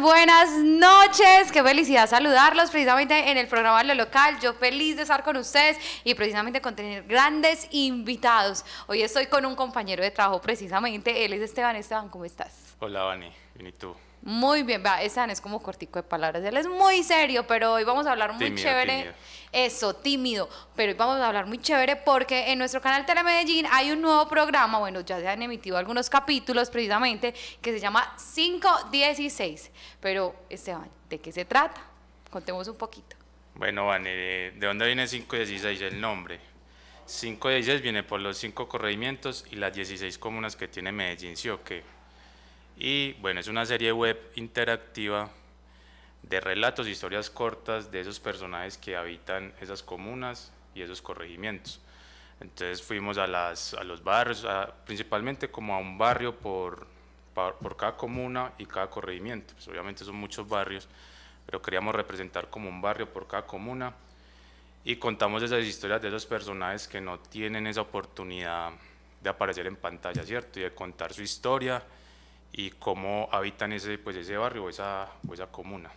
Buenas, noches. Qué felicidad saludarlos precisamente en el programa Lo Local. Yo feliz de estar con ustedes y precisamente con tener grandes invitados. Hoy estoy con un compañero de trabajo precisamente, él es Esteban. Esteban, ¿cómo estás? Hola, Vani. ¿y tú? Muy bien, va, es como cortico de palabras, él es muy serio, pero hoy vamos a hablar muy chévere. Eso, tímido, pero hoy vamos a hablar muy chévere porque en nuestro canal Telemedellín hay un nuevo programa, bueno, ya se han emitido algunos capítulos precisamente, que se llama 516. Pero, Esteban, ¿de qué se trata? Contemos un poquito. Bueno, Van, eh, ¿de dónde viene 516 el nombre? 516 viene por los cinco corregimientos y las 16 comunas que tiene Medellín, ¿sí o qué? Y bueno, es una serie web interactiva de relatos, historias cortas de esos personajes que habitan esas comunas y esos corregimientos. Entonces fuimos a, las, a los barrios, principalmente como a un barrio por, por cada comuna y cada corregimiento. Pues, obviamente son muchos barrios, pero queríamos representar como un barrio por cada comuna y contamos esas historias de esos personajes que no tienen esa oportunidad de aparecer en pantalla, ¿cierto? Y de contar su historia y cómo habitan ese, pues, ese barrio o esa, esa comuna.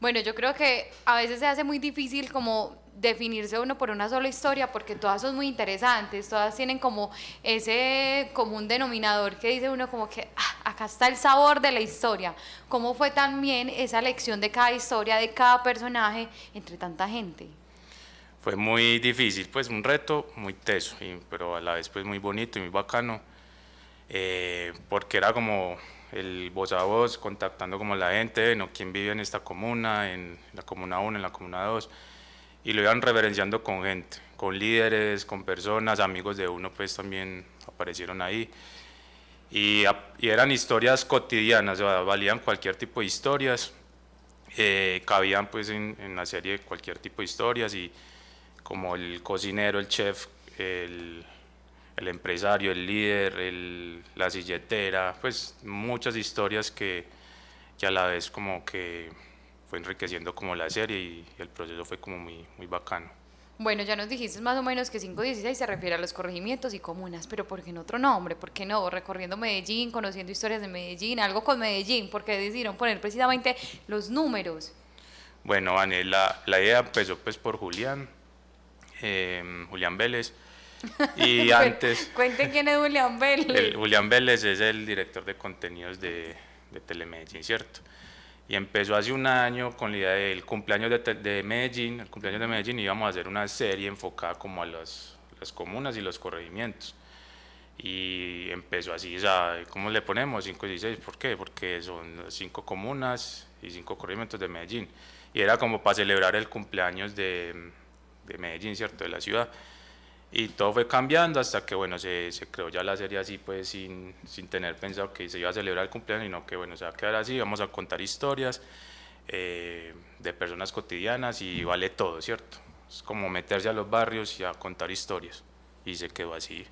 Bueno, yo creo que a veces se hace muy difícil como definirse uno por una sola historia porque todas son muy interesantes, todas tienen como ese común denominador que dice uno como que ah, acá está el sabor de la historia, cómo fue también esa lección de cada historia, de cada personaje entre tanta gente. Fue muy difícil, pues un reto muy teso, pero a la vez pues muy bonito y muy bacano eh, porque era como el voz a voz, contactando como la gente, ¿no? quién vive en esta comuna, en la comuna 1, en la comuna 2, y lo iban reverenciando con gente, con líderes, con personas, amigos de uno, pues también aparecieron ahí. Y, eran historias cotidianas, valían cualquier tipo de historias, eh, cabían pues en, en, la serie cualquier tipo de historias y como el cocinero, el chef, el, el empresario, el líder, la silletera, pues muchas historias que, que, a la vez como que fue enriqueciendo como la serie y el proceso fue como muy, muy bacano. Bueno, ya nos dijiste más o menos que 516 se refiere a los corregimientos y comunas, pero ¿por qué en otro nombre? ¿Por qué no? Recorriendo Medellín, conociendo historias de Medellín, algo con Medellín, porque decidieron poner precisamente los números. Bueno, Anel, la, idea empezó pues por Julián, eh, Julián Vélez, y antes... Cuente quién es Julián Vélez. Julián Vélez es el director de contenidos de, de Telemedellín, ¿cierto? Y empezó hace un año con la idea del cumpleaños de, de, Medellín, el cumpleaños de Medellín íbamos a hacer una serie enfocada como a las, las comunas y los corregimientos. Y empezó así, o sea, ¿cómo le ponemos? 5 y 6, ¿por qué? Porque son cinco comunas y cinco corregimientos de Medellín. Y era como para celebrar el cumpleaños de, de Medellín, ¿cierto? De la ciudad. Y todo fue cambiando hasta que, bueno, se, se creó ya la serie así, pues, sin, sin, tener pensado que se iba a celebrar el cumpleaños, sino que, bueno, se va a quedar así, vamos a contar historias eh, de personas cotidianas y vale todo, ¿cierto? Es como meterse a los barrios y a contar historias. Y se quedó así.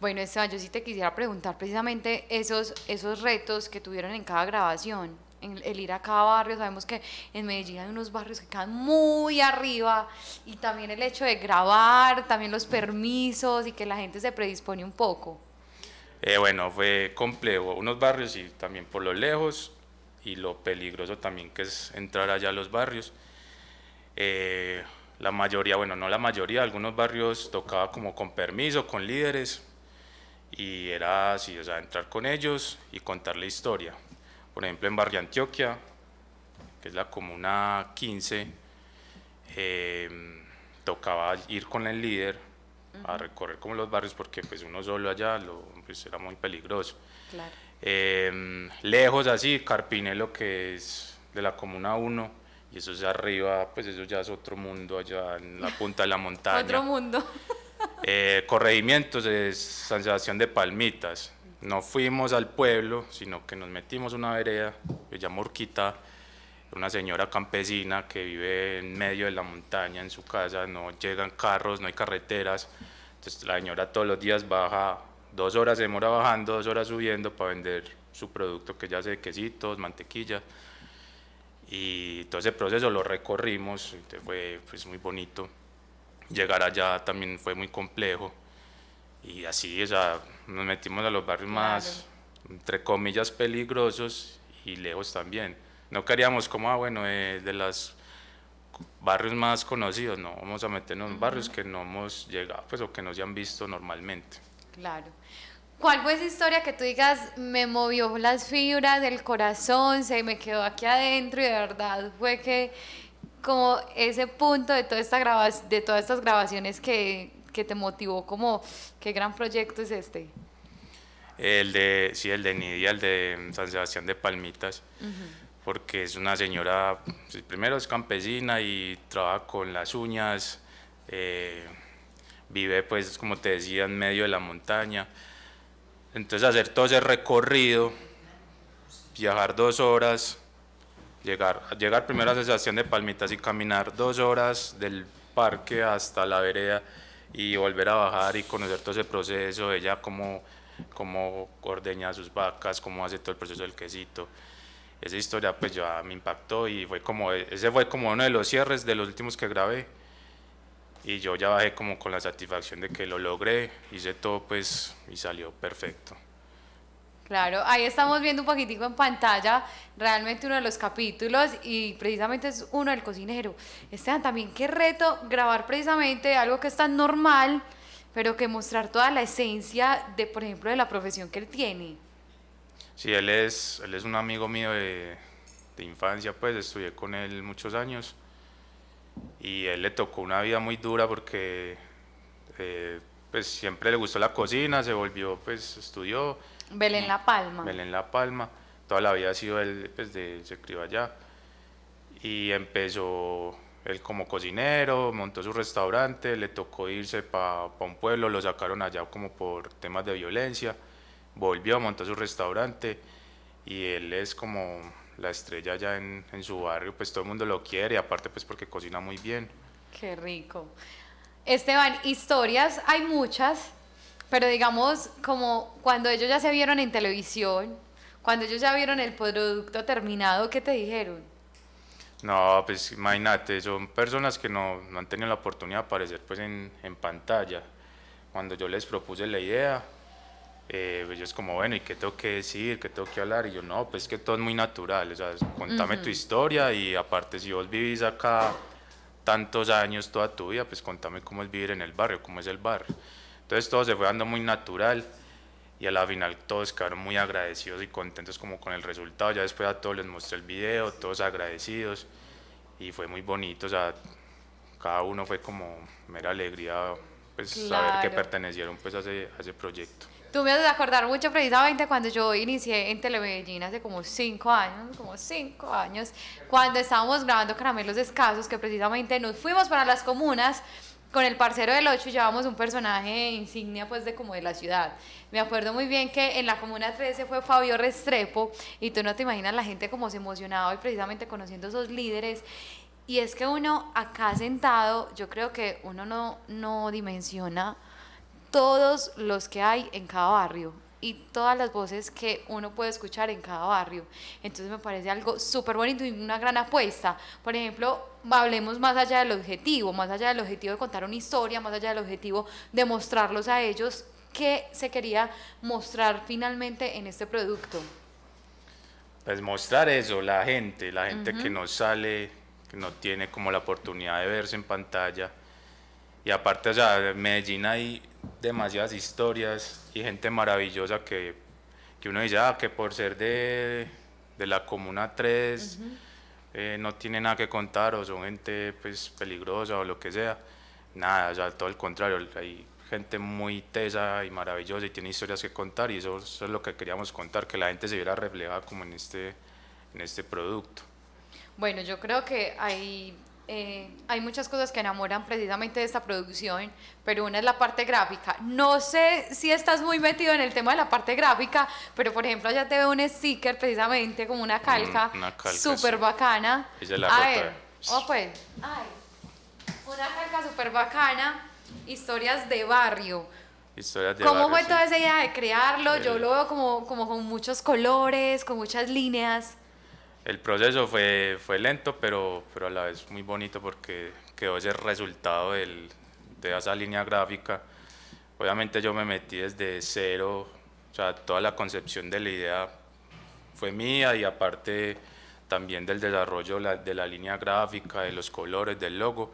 Bueno, Esteban, yo sí te quisiera preguntar precisamente esos, esos retos que tuvieron en cada grabación el ir a cada barrio, sabemos que en Medellín hay unos barrios que quedan muy arriba y también el hecho de grabar, también los permisos y que la gente se predispone un poco. Eh, bueno, fue complejo, unos barrios y también por lo lejos y lo peligroso también que es entrar allá a los barrios. Eh, la mayoría, bueno, no la mayoría, algunos barrios tocaba como con permiso, con líderes, y era así, o sea, entrar con ellos y contar la historia. Por ejemplo, en Barrio Antioquia, que es la comuna 15, eh, tocaba ir con el líder a recorrer como los barrios porque pues uno solo allá lo, pues, era muy peligroso. Em, lejos así, Carpinelo que es de la comuna 1 y eso es arriba, pues eso ya es otro mundo allá en la punta de la montaña. otro mundo. Corredimientos, eh, corregimientos es San Sebastián de Palmitas, no fuimos al pueblo, sino que nos metimos una vereda, que llama Urquita, una señora campesina que vive en medio de la montaña en su casa, no llegan carros, no hay carreteras. Entonces la señora todos los días baja, dos horas se demora bajando, dos horas subiendo para vender su producto que ya hace quesitos, mantequilla. Y todo ese proceso lo recorrimos, fue pues, muy bonito. Llegar allá también fue muy complejo y así, o sea, nos metimos a los barrios más, entre comillas, peligrosos y lejos también. No queríamos como, ah, bueno, eh, de los barrios más conocidos, no, vamos a meternos en barrios que no hemos llegado, pues, o que no se han visto normalmente. Claro. ¿Cuál fue esa historia que tú digas, me movió las fibras del corazón, se me quedó aquí adentro y de verdad fue que como ese punto de, toda esta de todas estas grabaciones que que te motivó como, qué gran proyecto es este? El de, sí, el de Nidia, el de mm, San Sebastián de Palmitas, porque es una señora, pues, primero es campesina y trabaja con las uñas, eh, vive pues como te decía en medio de la montaña, entonces hacer todo ese recorrido, viajar dos horas, llegar, llegar primero a San Sebastián de Palmitas y caminar dos horas del parque hasta la vereda y volver a bajar y conocer todo ese proceso, ella cómo, cómo ordeña sus vacas, cómo hace todo el proceso del quesito. Esa historia pues ya me impactó y fue como, ese fue como uno de los cierres de los últimos que grabé y yo ya bajé como con la satisfacción de que lo logré, hice todo pues y salió perfecto. Claro, ahí estamos viendo un poquitico en pantalla realmente uno de los capítulos y precisamente es uno del cocinero. Esteban, también qué reto grabar precisamente algo que es tan normal, pero que mostrar toda la esencia de, por ejemplo, de la profesión que él tiene. Sí, él es, él es un amigo mío de, infancia, pues estudié con él muchos años y él le tocó una vida muy dura porque eh, pues siempre le gustó la cocina, se volvió, pues estudió Belén mm. La Palma. Belén La Palma. Toda la vida ha sido él, pues, de, se crió allá. Y empezó él como cocinero, montó su restaurante, le tocó irse para pa un pueblo, lo sacaron allá como por temas de violencia. Volvió, montó su restaurante y él es como la estrella allá en, en su barrio, pues todo el mundo lo quiere, aparte pues porque cocina muy bien. Qué rico. Esteban, historias hay muchas, pero digamos, como cuando ellos ya se vieron en televisión, cuando ellos ya vieron el producto terminado, ¿qué te dijeron? No, pues imagínate, son personas que no, no han tenido la oportunidad de aparecer pues en, en pantalla. Cuando yo les propuse la idea, eh, ellos como, bueno, ¿y qué tengo que decir? ¿Qué tengo que hablar? Y yo, no, pues que todo es muy natural, o sea, contame tu historia y aparte si vos vivís acá tantos años, toda tu vida, pues contame cómo es vivir en el barrio, cómo es el barrio. Entonces todo se fue dando muy natural y a la final todos quedaron muy agradecidos y contentos como con el resultado. Ya después a todos les mostré el video, todos agradecidos y fue muy bonito. O sea, cada uno fue como mera alegría pues, saber que pertenecieron pues, a, ese, a ese proyecto. Tú me haces acordar mucho precisamente cuando yo inicié en Telemedellín hace como cinco años, como cinco años, cuando estábamos grabando Caramelos Escasos, que precisamente nos fuimos para las comunas con el parcero del 8 llevamos un personaje insignia pues de como de la ciudad. Me acuerdo muy bien que en la Comuna 13 fue Fabio Restrepo y tú no te imaginas la gente como se emocionaba y precisamente conociendo esos líderes. Y es que uno acá sentado, yo creo que uno no, no dimensiona todos los que hay en cada barrio y todas las voces que uno puede escuchar en cada barrio. Entonces me parece algo súper bonito y una gran apuesta. Por ejemplo, hablemos más allá del objetivo, más allá del objetivo de contar una historia, más allá del objetivo de mostrarlos a ellos qué se quería mostrar finalmente en este producto. Pues mostrar eso, la gente, la gente que no sale, que no tiene como la oportunidad de verse en pantalla. Y aparte, allá sea, Medellín hay demasiadas historias y gente maravillosa que, que uno dice, ah, que por ser de, de la Comuna 3 eh, no tiene nada que contar o son gente pues, peligrosa o lo que sea. Nada, o sea, todo el contrario, hay gente muy tesa y maravillosa y tiene historias que contar y eso, eso es lo que queríamos contar, que la gente se viera reflejada como en este, en este producto. Bueno, yo creo que hay eh, hay muchas cosas que enamoran precisamente de esta producción, pero una es la parte gráfica. No sé si estás muy metido en el tema de la parte gráfica, pero por ejemplo allá te veo un sticker precisamente como una mm, calca, calca súper bacana. a ver, pues, una calca súper bacana, oh, pues, historias de barrio. Historias de ¿Cómo fue toda esa idea de crearlo? Yo eh. lo veo como, como con muchos colores, con muchas líneas el proceso fue, fue lento, pero, pero a la vez muy bonito porque quedó ese resultado de esa línea gráfica. Obviamente yo me metí desde cero, o sea, toda la concepción de la idea fue mía y aparte también del desarrollo de la línea gráfica, de los colores, del logo,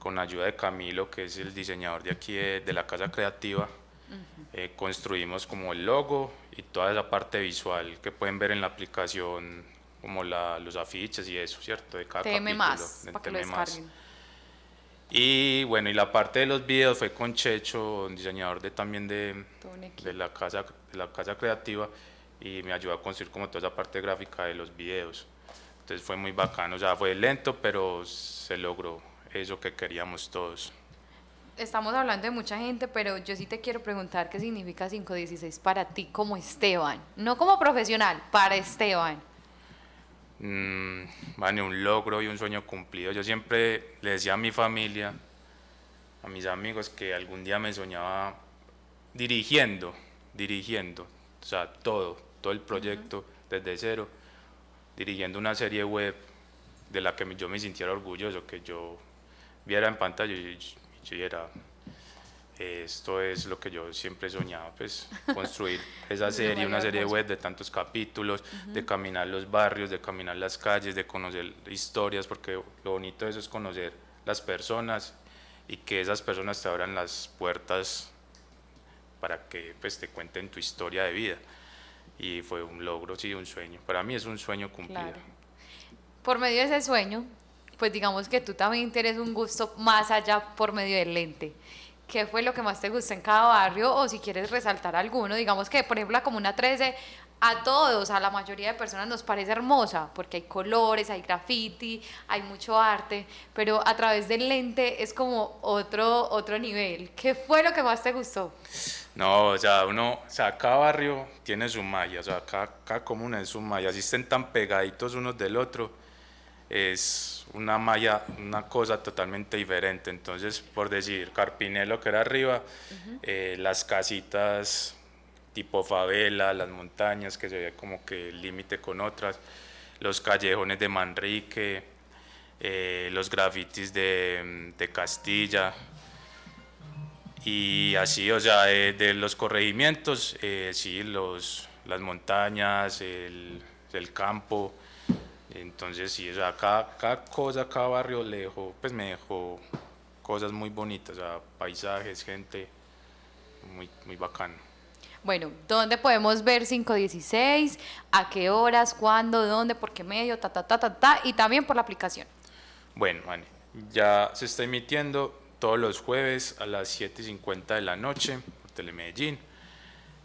con ayuda de Camilo, que es el diseñador de aquí eh, de, la Casa Creativa. Eh, construimos como el logo y toda esa parte visual que pueden ver en la aplicación como los afiches y eso, ¿cierto? De cada capítulo, más, para que lo Y bueno, y la parte de los videos fue con Checho, un diseñador de, también de, de, la casa, de la casa creativa, y me ayudó a construir como toda esa parte gráfica de los videos. Entonces fue muy bacano, o sea, fue lento, pero se logró eso que queríamos todos. Estamos hablando de mucha gente, pero yo sí te quiero preguntar qué significa 516 para ti como Esteban, no como profesional, para Esteban mmm, un logro y un sueño cumplido. Yo siempre le decía a mi familia, a mis amigos, que algún día me soñaba dirigiendo, dirigiendo, o sea, todo, todo el proyecto desde cero, dirigiendo una serie web de la que yo me sintiera orgulloso, que yo viera en pantalla y yo, yo era esto es lo que yo siempre soñaba, pues construir esa serie, una serie web de tantos capítulos, de caminar los barrios, de caminar las calles, de conocer historias, porque lo bonito de eso es conocer las personas y que esas personas te abran las puertas para que pues te cuenten tu historia de vida. Y fue un logro, sí, un sueño. Para mí es un sueño cumplido. Por medio de ese sueño, pues digamos que tú también tienes un gusto más allá por medio del lente qué fue lo que más te gustó en cada barrio o si quieres resaltar alguno. Digamos que, por ejemplo, la Comuna 13 a todos, a la mayoría de personas nos parece hermosa porque hay colores, hay graffiti, hay mucho arte, pero a través del lente es como otro, otro nivel. ¿Qué fue lo que más te gustó? No, o sea, uno, o sea, cada barrio tiene su malla, o sea, cada, comuna es su malla, así estén tan pegaditos unos del otro es una malla, una cosa totalmente diferente. Entonces, por decir, Carpinelo que era arriba, eh, las casitas tipo favela, las montañas que se veía como que límite con otras, los callejones de Manrique, eh, los grafitis mm, de, Castilla. Y así, o sea, eh, de, los corregimientos, sí, los, las montañas, el campo, entonces sí, o sea, cada, cosa, cada barrio le pues me dejó cosas muy bonitas, o sea, paisajes, gente, muy, muy bacano. Bueno, ¿dónde podemos ver 516? ¿A qué horas? ¿Cuándo? ¿Dónde? ¿Por qué medio? Ta, ta, ta, ta, ta. Y también por la aplicación. Bueno, ya se está emitiendo todos los jueves a las 7.50 de la noche por Telemedellín.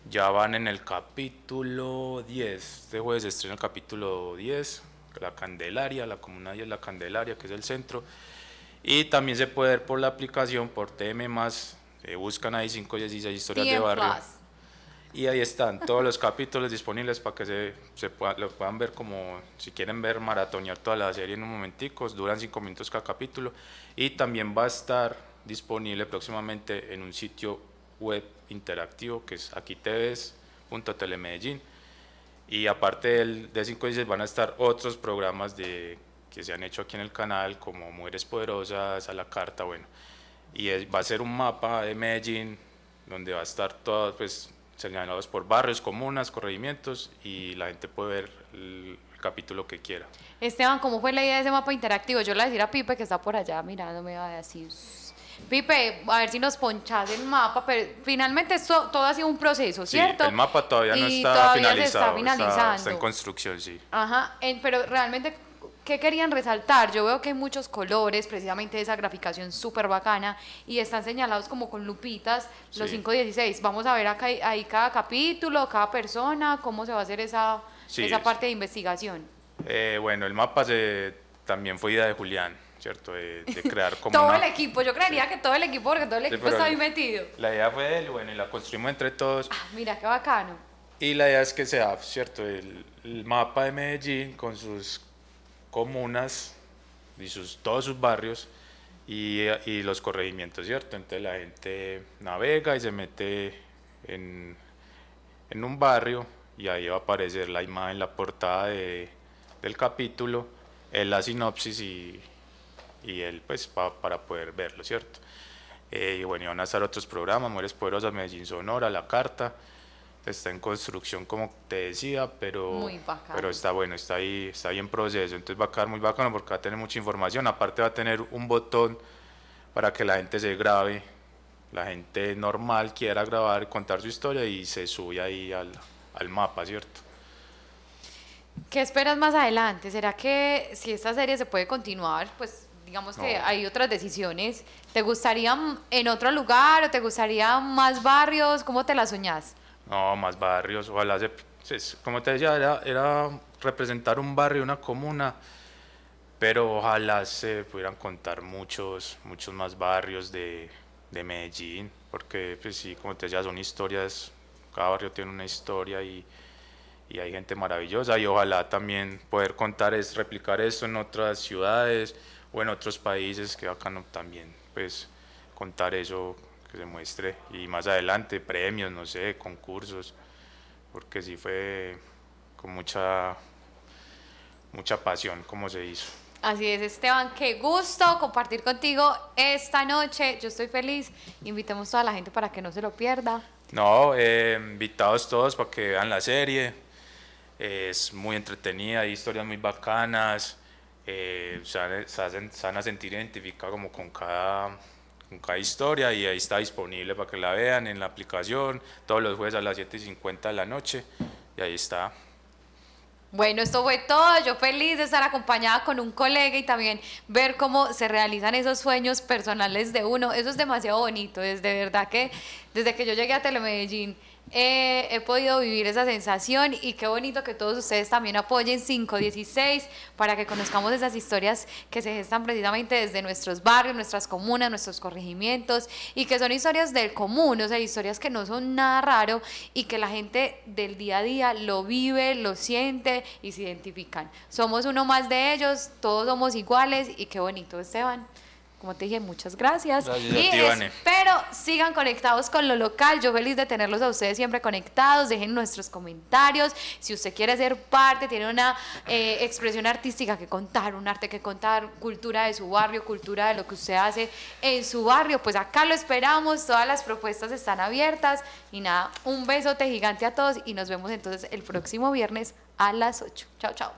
Ya van en el capítulo 10. Este jueves estrena el capítulo 10 la Candelaria, la comuna de La Candelaria, que es el centro. Y también se puede ver por la aplicación, por TM, eh, buscan ahí 516 historias de barrio. Y ahí están todos los capítulos disponibles para que se, se puedan ver como si quieren ver maratonear toda la serie en un momentico, duran 5 minutos cada capítulo y también va a estar disponible próximamente en un sitio web interactivo que es aquí y aparte del D516 van a estar otros programas de, que se han hecho aquí en el canal, como Mujeres Poderosas, a la carta, bueno. Y va a ser un mapa de Medellín, donde va a estar todas, pues, señalados por barrios, comunas, corregimientos, y la gente puede ver el, capítulo que quiera. Esteban, ¿cómo fue la idea de ese mapa interactivo? Yo le voy a decir a Pipe que está por allá mirándome, va a decir, Pipe, a ver si nos ponchas el mapa, pero finalmente esto, todo ha sido un proceso, ¿cierto? Sí, el mapa todavía no está finalizado. está, finalizando. en construcción, sí. Ajá, pero realmente, ¿qué querían resaltar? Yo veo que hay muchos colores, precisamente esa graficación súper bacana, y están señalados como con lupitas los 516. Vamos a ver acá, ahí cada capítulo, cada persona, cómo se va a hacer esa, esa parte de investigación. Eh, bueno, el mapa se, también fue idea de Julián. ¿cierto? De, crear como... todo el equipo, yo creería que todo el equipo, porque todo el equipo está ahí metido. La idea fue él, bueno, y la construimos entre todos. Ah, mira, qué bacano. Y la idea es que sea, ¿cierto? El, mapa de Medellín con sus comunas y sus, todos sus barrios y, los corregimientos, ¿cierto? Entonces la gente navega y se mete en, un barrio y ahí va a aparecer la imagen, la portada de, del capítulo, en la sinopsis y y él pues pa, para poder verlo, ¿cierto? Eh, y bueno, iban a estar otros programas, Mujeres Poderosas, Medellín Sonora, La Carta, está en construcción como te decía, pero, pero está bueno, está ahí, está en proceso, entonces va a quedar muy bacano porque va a tener mucha información, aparte va a tener un botón para que la gente se grabe, la gente normal quiera grabar, contar su historia y se sube ahí al, al mapa, ¿cierto? ¿Qué esperas más adelante? ¿Será que si esta serie se puede continuar, pues digamos que hay otras decisiones. ¿Te gustaría en otro lugar o te gustaría más barrios? ¿Cómo te la soñás? No, más barrios, ojalá se, como te decía, era, era, representar un barrio, una comuna, pero ojalá se pudieran contar muchos, muchos más barrios de, de Medellín, porque pues sí, como te decía, son historias, cada barrio tiene una historia y y hay gente maravillosa y ojalá también poder contar es replicar eso en otras ciudades o en otros países, que bacano también, pues contar eso que se muestre y más adelante premios, no sé, concursos, porque sí fue con mucha mucha pasión como se hizo. Así es, Esteban, qué gusto compartir contigo esta noche. Yo estoy feliz. Invitemos a toda la gente para que no se lo pierda. No, eh, invitados todos para que vean la serie. Es muy entretenida, hay historias muy bacanas. Eh, se, van, hacen, a sentir identificados como con cada, con cada historia y ahí está disponible para que la vean en la aplicación todos los jueves a las 7.50 de la noche y ahí está. Bueno, esto fue todo. Yo feliz de estar acompañada con un colega y también ver cómo se realizan esos sueños personales de uno. Eso es demasiado bonito. Es de verdad que desde que yo llegué a Telemedellín, he podido vivir esa sensación y qué bonito que todos ustedes también apoyen 516 para que conozcamos esas historias que se gestan precisamente desde nuestros barrios, nuestras comunas, nuestros corregimientos y que son historias del común, o sea, historias que no son nada raro y que la gente del día a día lo vive, lo siente y se identifican. Somos uno más de ellos, todos somos iguales y qué bonito, Esteban. Como te dije, muchas gracias. gracias y sigan conectados con lo local. Yo feliz de tenerlos a ustedes siempre conectados. Dejen nuestros comentarios. Si usted quiere ser parte, tiene una eh, expresión artística que contar, un arte que contar, cultura de su barrio, cultura de lo que usted hace en su barrio, pues acá lo esperamos. Todas las propuestas están abiertas. Y nada, un besote gigante a todos y nos vemos entonces el próximo viernes a las 8. Chao, chao.